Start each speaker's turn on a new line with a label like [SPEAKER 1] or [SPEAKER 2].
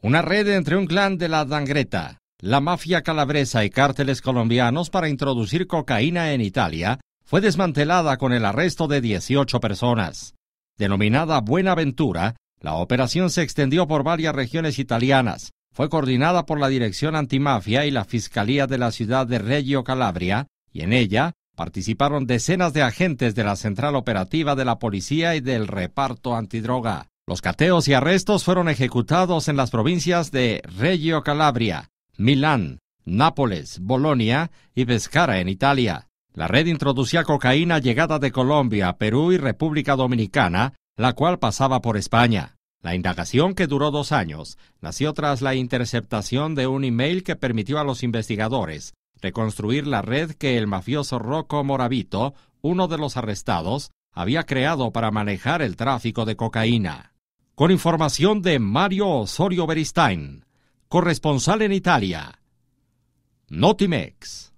[SPEAKER 1] Una red entre un clan de la Dangreta, la mafia calabresa y cárteles colombianos para introducir cocaína en Italia fue desmantelada con el arresto de 18 personas. Denominada Buenaventura, la operación se extendió por varias regiones italianas. Fue coordinada por la Dirección Antimafia y la Fiscalía de la ciudad de Reggio Calabria, y en ella participaron decenas de agentes de la Central Operativa de la Policía y del Reparto Antidroga. Los cateos y arrestos fueron ejecutados en las provincias de Reggio Calabria, Milán, Nápoles, Bolonia y Pescara en Italia. La red introducía cocaína llegada de Colombia, Perú y República Dominicana, la cual pasaba por España. La indagación, que duró dos años, nació tras la interceptación de un email que permitió a los investigadores reconstruir la red que el mafioso Rocco Moravito, uno de los arrestados, había creado para manejar el tráfico de cocaína con información de Mario Osorio Beristain, corresponsal en Italia. Notimex.